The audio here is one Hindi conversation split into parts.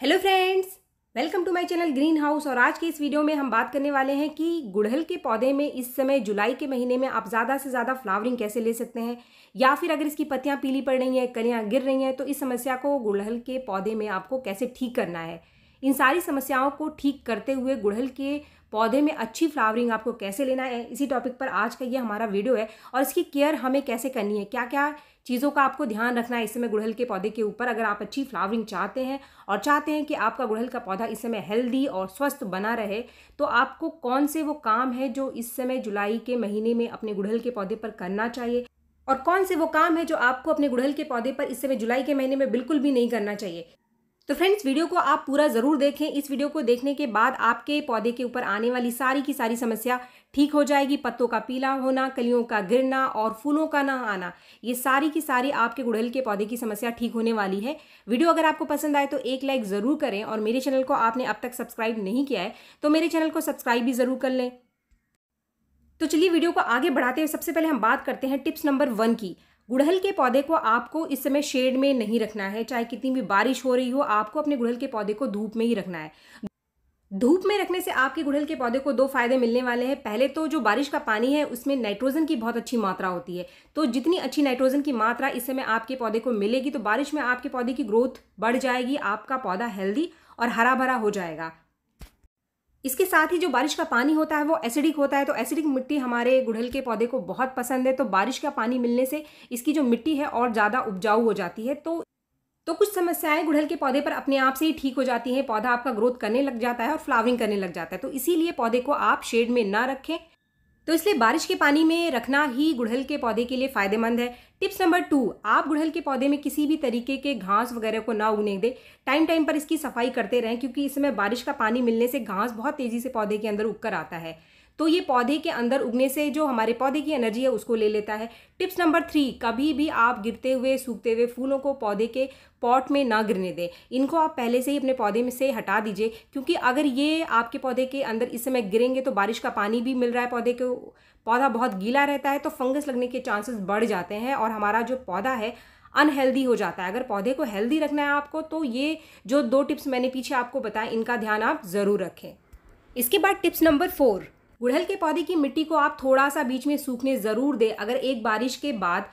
hello friends welcome to my channel green house और आज के इस वीडियो में हम बात करने वाले हैं कि गुड़हल के पौधे में इस समय जुलाई के महीने में आप ज़्यादा से ज़्यादा फ्लावरिंग कैसे ले सकते हैं या फिर अगर इसकी पत्तियाँ पीली पड़ रही हैं कलियाँ गिर रही हैं तो इस समस्या को गुड़हल के पौधे में आपको कैसे ठीक करना है इन सारी समस्याओं को ठीक करते हुए गुड़हल के पौधे में अच्छी फ्लावरिंग आपको कैसे लेना है इसी टॉपिक पर आज का ये हमारा वीडियो है और इसकी केयर हमें कैसे करनी है क्या क्या चीज़ों का आपको ध्यान रखना है इस समय गुड़हल के पौधे के ऊपर अगर आप अच्छी फ्लावरिंग चाहते हैं और चाहते हैं कि आपका गुड़हल का पौधा इस समय हेल्दी और स्वस्थ बना रहे तो आपको कौन से वो काम है जो इस समय जुलाई के महीने में अपने गुड़हल के पौधे पर करना चाहिए और कौन से वो काम है जो आपको अपने गुड़हल के पौधे पर इस समय जुलाई के महीने में बिल्कुल भी नहीं करना चाहिए तो फ्रेंड्स वीडियो को आप पूरा ज़रूर देखें इस वीडियो को देखने के बाद आपके पौधे के ऊपर आने वाली सारी की सारी समस्या ठीक हो जाएगी पत्तों का पीला होना कलियों का गिरना और फूलों का ना आना ये सारी की सारी आपके गुड़हल के पौधे की समस्या ठीक होने वाली है वीडियो अगर आपको पसंद आए तो एक लाइक ज़रूर करें और मेरे चैनल को आपने अब तक सब्सक्राइब नहीं किया है तो मेरे चैनल को सब्सक्राइब भी ज़रूर कर लें तो चलिए वीडियो को आगे बढ़ाते हुए सबसे पहले हम बात करते हैं टिप्स नंबर वन की गुड़हल के पौधे को आपको इस समय शेड में नहीं रखना है चाहे कितनी भी बारिश हो रही हो आपको अपने गुड़हल के पौधे को धूप में ही रखना है धूप में रखने से आपके गुड़हल के पौधे को दो फायदे मिलने वाले हैं पहले तो जो बारिश का पानी है उसमें नाइट्रोजन की बहुत अच्छी मात्रा होती है तो जितनी अच्छी नाइट्रोजन की मात्रा इस समय आपके पौधे को मिलेगी तो बारिश में आपके पौधे की ग्रोथ बढ़ जाएगी आपका पौधा हेल्दी और हरा भरा हो जाएगा इसके साथ ही जो बारिश का पानी होता है वो एसिडिक होता है तो एसिडिक मिट्टी हमारे गुड़हल के पौधे को बहुत पसंद है तो बारिश का पानी मिलने से इसकी जो मिट्टी है और ज़्यादा उपजाऊ हो जाती है तो तो कुछ समस्याएं गुड़हल के पौधे पर अपने आप से ही ठीक हो जाती हैं पौधा आपका ग्रोथ करने लग जाता है और फ्लावरिंग करने लग जाता है तो इसीलिए पौधे को आप शेड में ना रखें तो इसलिए बारिश के पानी में रखना ही गुड़हल के पौधे के लिए फ़ायदेमंद है टिप्स नंबर टू आप गुड़हल के पौधे में किसी भी तरीके के घास वगैरह को ना उगने दें टाइम टाइम पर इसकी सफाई करते रहें क्योंकि इसमें बारिश का पानी मिलने से घास बहुत तेज़ी से पौधे के अंदर उग कर आता है तो ये पौधे के अंदर उगने से जो हमारे पौधे की एनर्जी है उसको ले लेता है टिप्स नंबर थ्री कभी भी आप गिरते हुए सूखते हुए फूलों को पौधे के पॉट में ना गिरने दें इनको आप पहले से ही अपने पौधे में से हटा दीजिए क्योंकि अगर ये आपके पौधे के अंदर इस समय गिरेंगे तो बारिश का पानी भी मिल रहा है पौधे को पौधा बहुत गीला रहता है तो फंगस लगने के चांसेस बढ़ जाते हैं और हमारा जो पौधा है अनहेल्दी हो जाता है अगर पौधे को हेल्दी रखना है आपको तो ये जो दो टिप्स मैंने पीछे आपको बताया इनका ध्यान आप ज़रूर रखें इसके बाद टिप्स नंबर फोर गुड़हल के पौधे की मिट्टी को आप थोड़ा सा बीच में सूखने ज़रूर दें अगर एक बारिश के बाद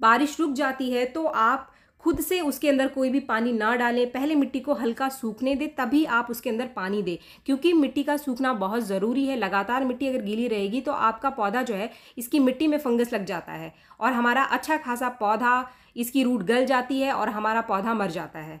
बारिश रुक जाती है तो आप खुद से उसके अंदर कोई भी पानी ना डालें पहले मिट्टी को हल्का सूखने दें तभी आप उसके अंदर पानी दें क्योंकि मिट्टी का सूखना बहुत ज़रूरी है लगातार मिट्टी अगर गीली रहेगी तो आपका पौधा जो है इसकी मिट्टी में फंगस लग जाता है और हमारा अच्छा खासा पौधा इसकी रूट गल जाती है और हमारा पौधा मर जाता है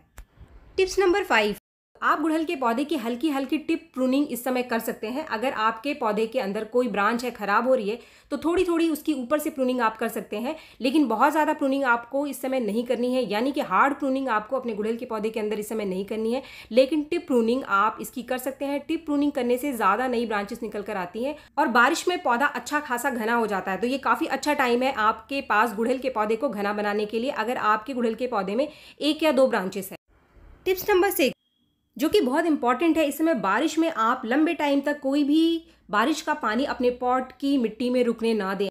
टिप्स नंबर फाइव आप गुड़हल के पौधे की हल्की हल्की टिप प्रूनिंग इस समय कर सकते हैं अगर आपके पौधे के अंदर कोई ब्रांच है ख़राब हो रही है तो थोड़ी थोड़ी उसकी ऊपर से प्रूनिंग आप कर सकते हैं लेकिन बहुत ज़्यादा प्रूनिंग आपको इस समय नहीं करनी है यानी कि हार्ड प्रूनिंग आपको अपने गुड़हल के पौधे के अंदर इस समय नहीं करनी है लेकिन टिप प्रूनिंग आप इसकी कर सकते हैं टिप प्रूनिंग करने से ज़्यादा नई ब्रांचेस निकल कर आती हैं और बारिश में पौधा अच्छा खासा घना हो जाता है तो ये काफ़ी अच्छा टाइम है आपके पास गुड़हल के पौधे को घना बनाने के लिए अगर आपके गुड़हल के पौधे में एक या दो ब्रांचेस है टिप्स नंबर सिक्स जो कि बहुत इंपॉर्टेंट है इस समय बारिश में आप लंबे टाइम तक कोई भी बारिश का पानी अपने पॉट की मिट्टी में रुकने ना दें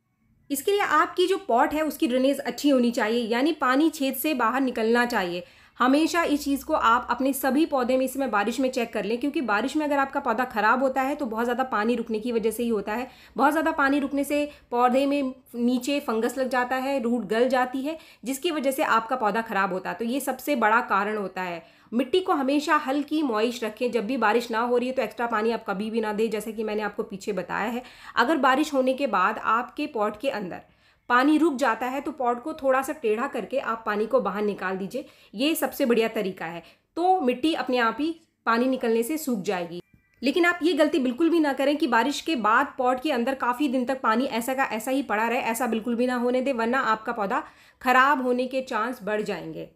इसके लिए आपकी जो पॉट है उसकी ड्रेनेज अच्छी होनी चाहिए यानी पानी छेद से बाहर निकलना चाहिए हमेशा इस चीज़ को आप अपने सभी पौधे में इसमें बारिश में चेक कर लें क्योंकि बारिश में अगर आपका पौधा ख़राब होता है तो बहुत ज़्यादा पानी रुकने की वजह से ही होता है बहुत ज़्यादा पानी रुकने से पौधे में नीचे फंगस लग जाता है रूट गल जाती है जिसकी वजह से आपका पौधा ख़राब होता है तो ये सबसे बड़ा कारण होता है मिट्टी को हमेशा हल्की मॉइश रखें जब भी बारिश ना हो रही है तो एक्स्ट्रा पानी आप कभी भी ना दें जैसे कि मैंने आपको पीछे बताया है अगर बारिश होने के बाद आपके पॉट के अंदर पानी रुक जाता है तो पॉट को थोड़ा सा टेढ़ा करके आप पानी को बाहर निकाल दीजिए ये सबसे बढ़िया तरीका है तो मिट्टी अपने आप ही पानी निकलने से सूख जाएगी लेकिन आप ये गलती बिल्कुल भी ना करें कि बारिश के बाद पॉट के अंदर काफ़ी दिन तक पानी ऐसा का ऐसा ही पड़ा रहे ऐसा बिल्कुल भी ना होने दें वरना आपका पौधा खराब होने के चांस बढ़ जाएंगे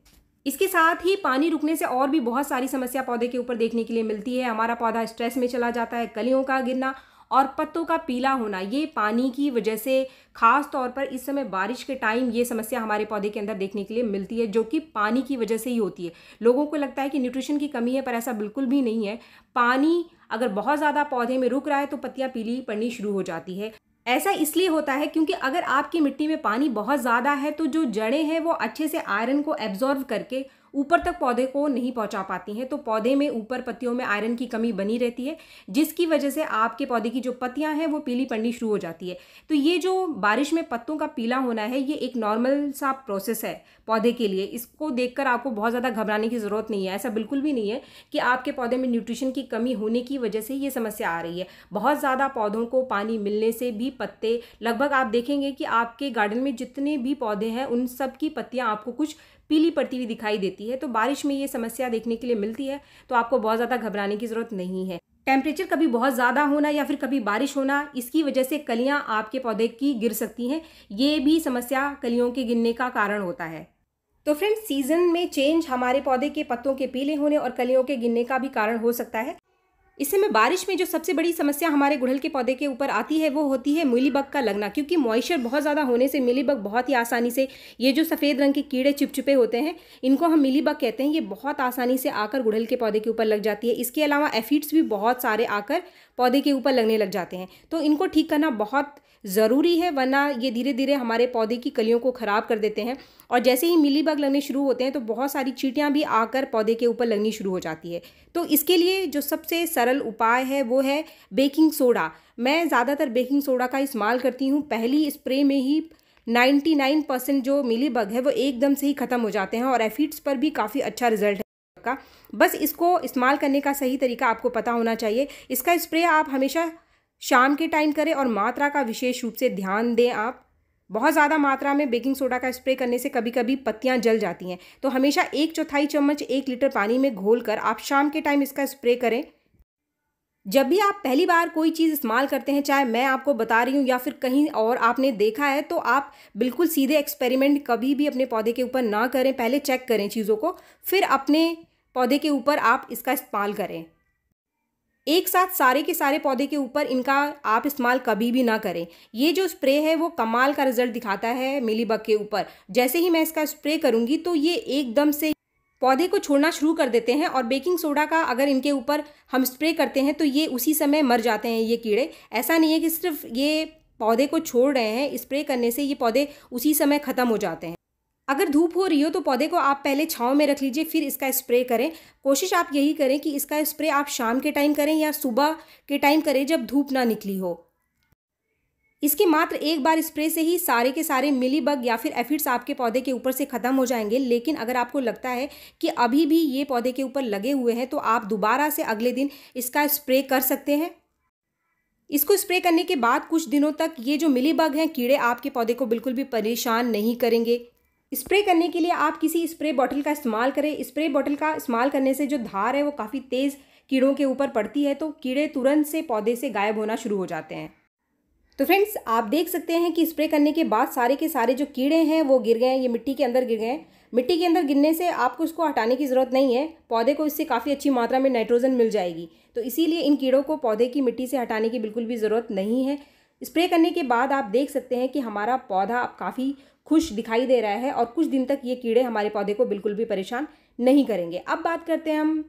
इसके साथ ही पानी रुकने से और भी बहुत सारी समस्या पौधे के ऊपर देखने के लिए मिलती है हमारा पौधा स्ट्रेस में चला जाता है कलियों का गिरना और पत्तों का पीला होना ये पानी की वजह से खास तौर पर इस समय बारिश के टाइम ये समस्या हमारे पौधे के अंदर देखने के लिए मिलती है जो कि पानी की वजह से ही होती है लोगों को लगता है कि न्यूट्रिशन की कमी है पर ऐसा बिल्कुल भी नहीं है पानी अगर बहुत ज़्यादा पौधे में रुक रहा है तो पत्तियाँ पीली पड़नी शुरू हो जाती है ऐसा इसलिए होता है क्योंकि अगर आपकी मिट्टी में पानी बहुत ज़्यादा है तो जो जड़ें हैं वो अच्छे से आयरन को एब्जॉर्व करके ऊपर तक पौधे को नहीं पहुंचा पाती हैं तो पौधे में ऊपर पत्तियों में आयरन की कमी बनी रहती है जिसकी वजह से आपके पौधे की जो पत्तियां हैं वो पीली पड़नी शुरू हो जाती है तो ये जो बारिश में पत्तों का पीला होना है ये एक नॉर्मल सा प्रोसेस है पौधे के लिए इसको देख आपको बहुत ज़्यादा घबराने की ज़रूरत नहीं है ऐसा बिल्कुल भी नहीं है कि आपके पौधे में न्यूट्रिशन की कमी होने की वजह से ये समस्या आ रही है बहुत ज़्यादा पौधों को पानी मिलने से भी पत्ते लगभग आप देखेंगे कि आपके गार्डन में जितने भी पौधे हैं उन सब की पत्तियाँ आपको कुछ पीली पड़ती हुई दिखाई देती है तो बारिश में ये समस्या देखने के लिए मिलती है तो आपको बहुत ज़्यादा घबराने की ज़रूरत नहीं है टेम्परेचर कभी बहुत ज़्यादा होना या फिर कभी बारिश होना इसकी वजह से कलियाँ आपके पौधे की गिर सकती हैं ये भी समस्या कलियों के गिरने का कारण होता है तो फ्रेंड्स सीजन में चेंज हमारे पौधे के पत्तों के पीले होने और कलियों के गिरने का भी कारण हो सकता है इस समय बारिश में जो सबसे बड़ी समस्या हमारे गुड़हल के पौधे के ऊपर आती है वो होती है मिलीबग का लगना क्योंकि मॉइस्चर बहुत ज़्यादा होने से मिलीबग बहुत ही आसानी से ये जो सफ़ेद रंग के कीड़े चिपचिपे होते हैं इनको हम मिलीबग कहते हैं ये बहुत आसानी से आकर गुड़हल के पौधे के ऊपर लग जाती है इसके अलावा एफिड्स भी बहुत सारे आकर पौधे के ऊपर लगने लग जाते हैं तो इनको ठीक करना बहुत ज़रूरी है वरना ये धीरे धीरे हमारे पौधे की कलियों को ख़राब कर देते हैं और जैसे ही मिली बग लगने शुरू होते हैं तो बहुत सारी चीटियाँ भी आकर पौधे के ऊपर लगनी शुरू हो जाती है तो इसके लिए जो सबसे सरल उपाय है वो है बेकिंग सोडा मैं ज़्यादातर बेकिंग सोडा का इस्तेमाल करती हूँ पहली स्प्रे में ही 99 परसेंट जो मिली बग है वो एकदम से ही ख़त्म हो जाते हैं और एफिड्स पर भी काफ़ी अच्छा रिजल्ट है का बस इसको इस्तेमाल करने का सही तरीका आपको पता होना चाहिए इसका स्प्रे आप हमेशा शाम के टाइम करें और मात्रा का विशेष रूप से ध्यान दें आप बहुत ज़्यादा मात्रा में बेकिंग सोडा का स्प्रे करने से कभी कभी पत्तियाँ जल जाती हैं तो हमेशा एक चौथाई चम्मच एक लीटर पानी में घोल कर आप शाम के टाइम इसका स्प्रे करें जब भी आप पहली बार कोई चीज़ इस्तेमाल करते हैं चाहे मैं आपको बता रही हूँ या फिर कहीं और आपने देखा है तो आप बिल्कुल सीधे एक्सपेरिमेंट कभी भी अपने पौधे के ऊपर ना करें पहले चेक करें चीज़ों को फिर अपने पौधे के ऊपर आप इसका इस्तेमाल करें एक साथ सारे के सारे पौधे के ऊपर इनका आप इस्तेमाल कभी भी ना करें ये जो स्प्रे है वो कमाल का रिजल्ट दिखाता है मिली के ऊपर जैसे ही मैं इसका स्प्रे करूंगी तो ये एकदम से पौधे को छोड़ना शुरू कर देते हैं और बेकिंग सोडा का अगर इनके ऊपर हम स्प्रे करते हैं तो ये उसी समय मर जाते हैं ये कीड़े ऐसा नहीं है कि सिर्फ ये पौधे को छोड़ रहे हैं स्प्रे करने से ये पौधे उसी समय ख़त्म हो जाते हैं अगर धूप हो रही हो तो पौधे को आप पहले छाँव में रख लीजिए फिर इसका स्प्रे करें कोशिश आप यही करें कि इसका स्प्रे आप शाम के टाइम करें या सुबह के टाइम करें जब धूप ना निकली हो इसके मात्र एक बार स्प्रे से ही सारे के सारे मिली बग या फिर एफिड्स आपके पौधे के ऊपर से ख़त्म हो जाएंगे लेकिन अगर आपको लगता है कि अभी भी ये पौधे के ऊपर लगे हुए हैं तो आप दोबारा से अगले दिन इसका स्प्रे कर सकते हैं इसको स्प्रे करने के बाद कुछ दिनों तक ये जो मिली बग हैं कीड़े आपके पौधे को बिल्कुल भी परेशान नहीं करेंगे स्प्रे करने के लिए आप किसी स्प्रे बॉटल का इस्तेमाल करें स्प्रे बॉटल का इस्तेमाल करने से जो धार है वो काफ़ी तेज़ कीड़ों के ऊपर पड़ती है तो कीड़े तुरंत से पौधे से गायब होना शुरू हो जाते हैं तो फ्रेंड्स आप देख सकते हैं कि स्प्रे करने के बाद सारे के सारे जो कीड़े हैं वो गिर गए हैं ये मिट्टी के अंदर गिर गए हैं मिट्टी के अंदर गिरने से आपको इसको हटाने की ज़रूरत नहीं है पौधे को इससे काफ़ी अच्छी मात्रा में नाइट्रोजन मिल जाएगी तो इसीलिए इन कीड़ों को पौधे की मिट्टी से हटाने की बिल्कुल भी ज़रूरत नहीं है स्प्रे करने के बाद आप देख सकते हैं कि हमारा पौधा अब काफ़ी खुश दिखाई दे रहा है और कुछ दिन तक ये कीड़े हमारे पौधे को बिल्कुल भी परेशान नहीं करेंगे अब बात करते हैं हम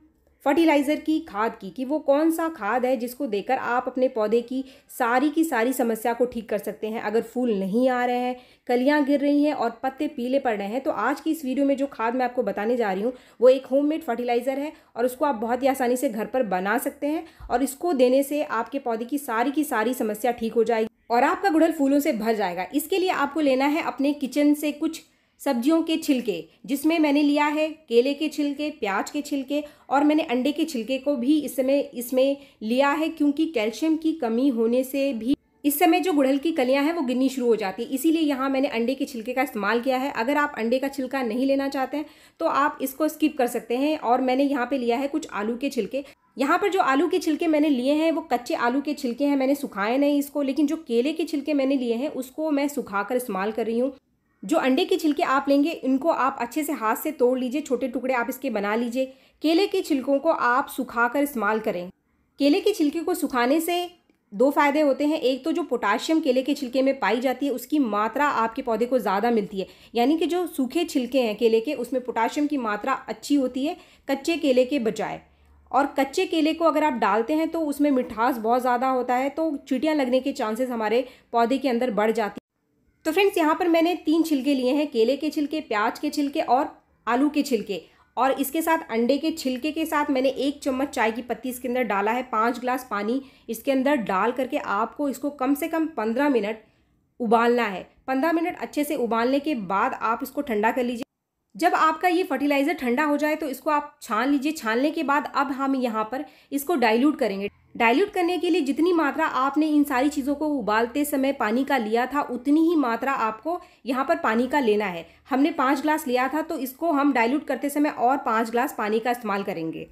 फर्टिलाइज़र की खाद की कि वो कौन सा खाद है जिसको देकर आप अपने पौधे की सारी की सारी समस्या को ठीक कर सकते हैं अगर फूल नहीं आ रहे हैं कलियाँ गिर रही हैं और पत्ते पीले पड़ रहे हैं तो आज की इस वीडियो में जो खाद मैं आपको बताने जा रही हूँ वो एक होममेड फर्टिलाइज़र है और उसको आप बहुत ही आसानी से घर पर बना सकते हैं और इसको देने से आपके पौधे की सारी की सारी समस्या ठीक हो जाएगी और आपका गुड़हल फूलों से भर जाएगा इसके लिए आपको लेना है अपने किचन से कुछ सब्जियों के छिलके जिसमें मैंने लिया है केले के छिलके प्याज के छिलके और मैंने अंडे के छिलके को भी इस समय इसमें लिया है क्योंकि कैल्शियम की कमी होने से भी इस समय जो गुड़हल की कलियां हैं वो गिरनी शुरू हो जाती है इसीलिए यहाँ मैंने अंडे के छिलके का इस्तेमाल किया है अगर आप अंडे का छिलका नहीं लेना चाहते हैं तो आप इसको स्किप कर सकते हैं और मैंने यहाँ पे लिया है कुछ आलू के छिलके यहाँ पर जो आलू के छिलके मैंने लिए हैं वो कच्चे आलू के छिलके हैं मैंने सुखाए नहीं इसको लेकिन जो केले के छिलके मैंने लिए हैं उसको मैं सुखा कर इस्तेमाल कर रही हूँ जो अंडे के छिलके आप लेंगे इनको आप अच्छे से हाथ से तोड़ लीजिए छोटे टुकड़े आप इसके बना लीजिए केले के छिलकों को आप सुखा कर इस्तेमाल करें केले के छिलके को सुखाने से दो फायदे होते हैं एक तो जो पोटाशियम केले के छिलके में पाई जाती है उसकी मात्रा आपके पौधे को ज़्यादा मिलती है यानी कि जो सूखे छिलके हैं केले के उसमें पोटाशियम की मात्रा अच्छी होती है कच्चे केले के बजाय और कच्चे केले को अगर आप डालते हैं तो उसमें मिठास बहुत ज़्यादा होता है तो चीटियाँ लगने के चांसेस हमारे पौधे के अंदर बढ़ जाती तो फ्रेंड्स यहाँ पर मैंने तीन छिलके लिए हैं केले के छिलके प्याज के छिलके और आलू के छिलके और इसके साथ अंडे के छिलके के साथ मैंने एक चम्मच चाय की पत्ती इसके अंदर डाला है पाँच ग्लास पानी इसके अंदर डाल करके आपको इसको कम से कम पंद्रह मिनट उबालना है पंद्रह मिनट अच्छे से उबालने के बाद आप इसको ठंडा कर लीजिए जब आपका ये फर्टिलाइज़र ठंडा हो जाए तो इसको आप छान लीजिए छानने के बाद अब हम यहाँ पर इसको डाइल्यूट करेंगे डाइल्यूट करने के लिए जितनी मात्रा आपने इन सारी चीज़ों को उबालते समय पानी का लिया था उतनी ही मात्रा आपको यहाँ पर पानी का लेना है हमने पाँच ग्लास लिया था तो इसको हम डाइल्यूट करते समय और पाँच ग्लास पानी का इस्तेमाल करेंगे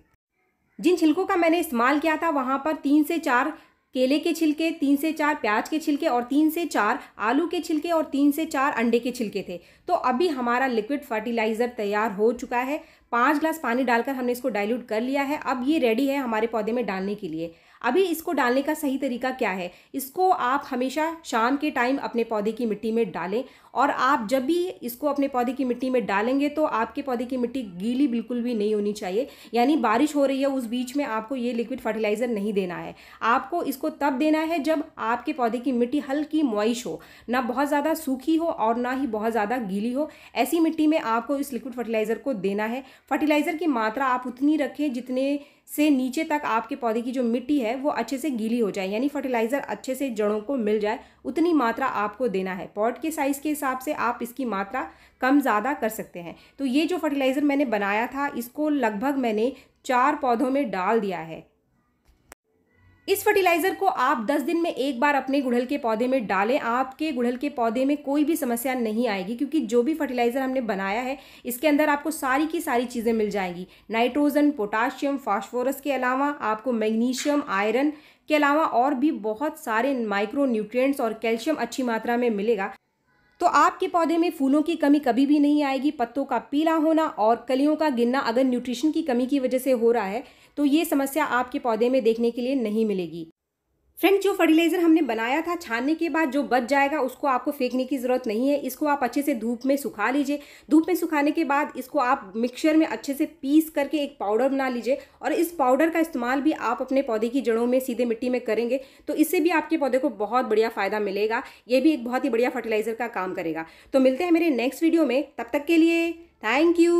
जिन छिलकों का मैंने इस्तेमाल किया था वहाँ पर तीन से चार केले के छिलके तीन से चार प्याज के छिलके और तीन से चार आलू के छिलके और तीन से चार अंडे के छिलके थे तो अभी हमारा लिक्विड फर्टिलाइज़र तैयार हो चुका है पाँच ग्लास पानी डालकर हमने इसको डाइल्यूट कर लिया है अब ये रेडी है हमारे पौधे में डालने के लिए अभी इसको डालने का सही तरीका क्या है इसको आप हमेशा शाम के टाइम अपने पौधे की मिट्टी में डालें और आप जब भी इसको अपने पौधे की मिट्टी में डालेंगे तो आपके पौधे की मिट्टी गीली बिल्कुल भी नहीं होनी चाहिए यानी बारिश हो रही है उस बीच में आपको ये लिक्विड फर्टिलाइज़र नहीं देना है आपको इसको तब देना है जब आपके पौधे की मिट्टी हल्की मॉइश हो ना बहुत ज़्यादा सूखी हो और ना ही बहुत ज़्यादा गीली हो ऐसी मिट्टी में आपको इस लिक्विड फर्टिलाइज़र को देना है फर्टिलाइज़र की मात्रा आप उतनी रखें जितने से नीचे तक आपके पौधे की जो मिट्टी है वो अच्छे से गीली हो जाए यानी फर्टिलाइज़र अच्छे से जड़ों को मिल जाए उतनी मात्रा आपको देना है पॉट के साइज़ के हिसाब से आप इसकी मात्रा कम ज़्यादा कर सकते हैं तो ये जो फर्टिलाइज़र मैंने बनाया था इसको लगभग मैंने चार पौधों में डाल दिया है इस फर्टिलाइज़र को आप 10 दिन में एक बार अपने गुड़हल के पौधे में डालें आपके गुड़हल के पौधे में कोई भी समस्या नहीं आएगी क्योंकि जो भी फर्टिलाइज़र हमने बनाया है इसके अंदर आपको सारी की सारी चीज़ें मिल जाएंगी नाइट्रोजन पोटाशियम फास्फोरस के अलावा आपको मैग्नीशियम आयरन के अलावा और भी बहुत सारे माइक्रो न्यूट्रियट्स और कैल्शियम अच्छी मात्रा में मिलेगा तो आपके पौधे में फूलों की कमी कभी भी नहीं आएगी पत्तों का पीला होना और कलियों का गिरना अगर न्यूट्रिशन की कमी की वजह से हो रहा है तो ये समस्या आपके पौधे में देखने के लिए नहीं मिलेगी फ्रेंड जो फर्टिलाइज़र हमने बनाया था छानने के बाद जो बच जाएगा उसको आपको फेंकने की ज़रूरत नहीं है इसको आप अच्छे से धूप में सुखा लीजिए धूप में सुखाने के बाद इसको आप मिक्सचर में अच्छे से पीस करके एक पाउडर बना लीजिए और इस पाउडर का इस्तेमाल भी आप अपने पौधे की जड़ों में सीधे मिट्टी में करेंगे तो इससे भी आपके पौधे को बहुत बढ़िया फ़ायदा मिलेगा ये भी एक बहुत ही बढ़िया फर्टिलाइज़र का काम करेगा तो मिलते हैं मेरे नेक्स्ट वीडियो में तब तक के लिए थैंक यू